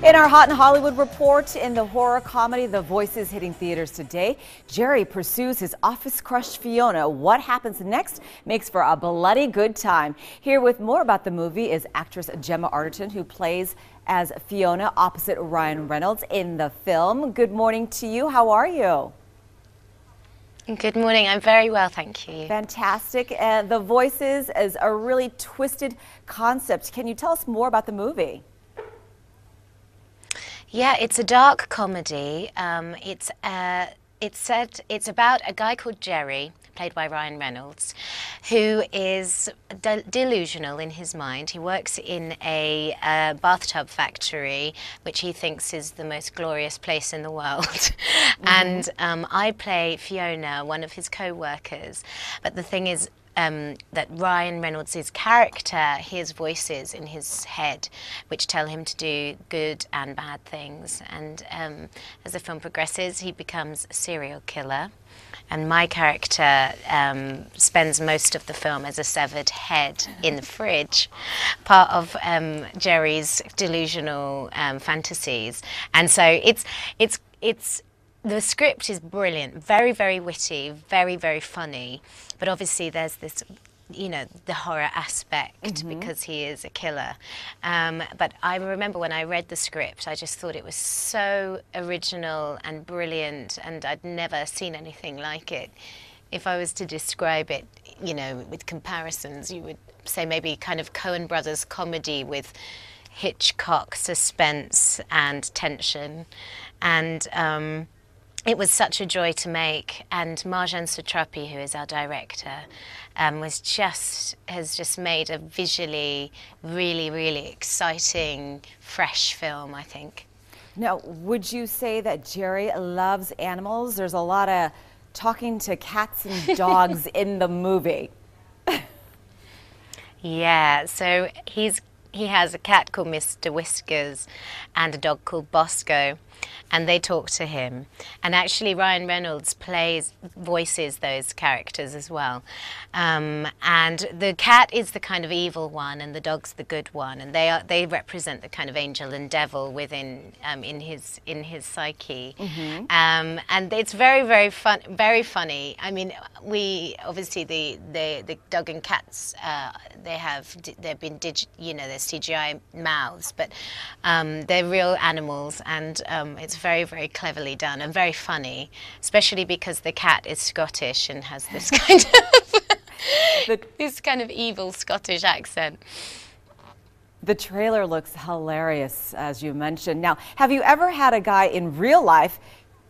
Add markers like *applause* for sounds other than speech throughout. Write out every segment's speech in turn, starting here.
In our Hot in Hollywood report, in the horror comedy The Voices hitting theaters today, Jerry pursues his office crush Fiona. What happens next makes for a bloody good time. Here with more about the movie is actress Gemma Arterton, who plays as Fiona opposite Ryan Reynolds in the film. Good morning to you. How are you? Good morning. I'm very well, thank you. Fantastic. Uh, the Voices is a really twisted concept. Can you tell us more about the movie? Yeah, it's a dark comedy. Um, it's uh, it's said it's about a guy called Jerry, played by Ryan Reynolds, who is de delusional in his mind. He works in a uh, bathtub factory, which he thinks is the most glorious place in the world. *laughs* mm -hmm. And um, I play Fiona, one of his co workers. But the thing is, um, that Ryan Reynolds' character hears voices in his head which tell him to do good and bad things. And um, as the film progresses, he becomes a serial killer. And my character um, spends most of the film as a severed head in the fridge, part of um, Jerry's delusional um, fantasies. And so it's, it's, it's the script is brilliant, very, very witty, very, very funny. But obviously, there's this, you know, the horror aspect mm -hmm. because he is a killer. Um, but I remember when I read the script, I just thought it was so original and brilliant, and I'd never seen anything like it. If I was to describe it, you know, with comparisons, you would say maybe kind of Cohen Brothers comedy with. Hitchcock suspense and tension, and um, it was such a joy to make and Marjan Satrapi who is our director um, was just has just made a visually really really exciting fresh film I think. Now would you say that Jerry loves animals? There's a lot of talking to cats and *laughs* dogs in the movie. *laughs* yeah so he's he has a cat called Mr. Whiskers and a dog called Bosco, and they talk to him. And actually, Ryan Reynolds plays voices those characters as well. Um, and the cat is the kind of evil one, and the dog's the good one, and they are they represent the kind of angel and devil within um, in his in his psyche. Mm-hmm. Um, and it's very very fun, very funny. I mean, we obviously the the, the dog and cats uh, they have they've been digi- you know those mouths, but um, they're real animals, and um, it's very, very cleverly done and very funny, especially because the cat is Scottish and has this *laughs* kind of this kind of evil Scottish accent. The trailer looks hilarious, as you mentioned. Now, have you ever had a guy in real life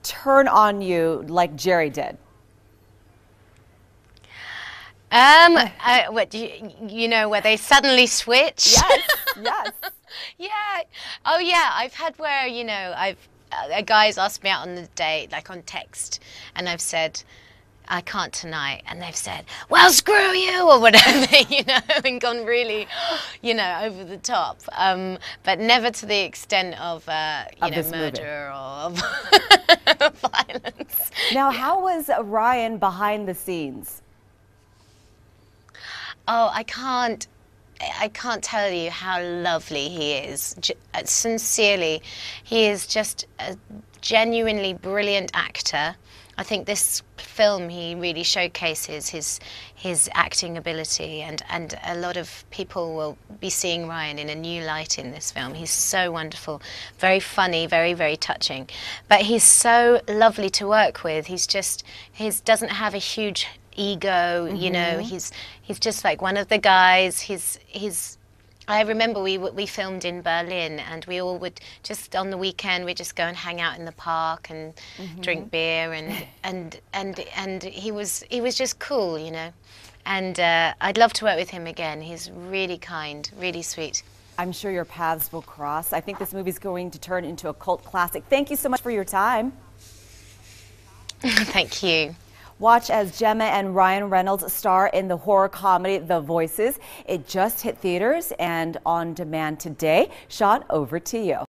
turn on you like Jerry did? Um, what you, you know where they suddenly switch? Yes, *laughs* yes. yeah. Oh, yeah. I've had where you know I've a uh, guy's asked me out on the date, like on text, and I've said. I can't tonight, and they've said, "Well, screw you," or whatever, *laughs* you know, and gone really, you know, over the top. Um, but never to the extent of, uh, you of know, murder movie. or *laughs* violence. Now, how was Ryan behind the scenes? Oh, I can't. I can't tell you how lovely he is. Uh, sincerely, he is just a genuinely brilliant actor. I think this film he really showcases his his acting ability, and and a lot of people will be seeing Ryan in a new light in this film. He's so wonderful, very funny, very very touching, but he's so lovely to work with. He's just he doesn't have a huge ego. Mm-hmm. You know, mm-hmm. he's he's just like one of the guys. He's he's. I remember we we filmed in Berlin, and we all would just on the weekend we would just go and hang out in the park and mm-hmm. drink beer and and and and he was he was just cool, you know, and uh, I'd love to work with him again. He's really kind, really sweet. I'm sure your paths will cross. I think this movie's going to turn into a cult classic. Thank you so much for your time. *laughs* Thank you. Watch as Gemma and Ryan Reynolds star in the horror comedy The Voices. It just hit theaters and on demand today. Sean, over to you.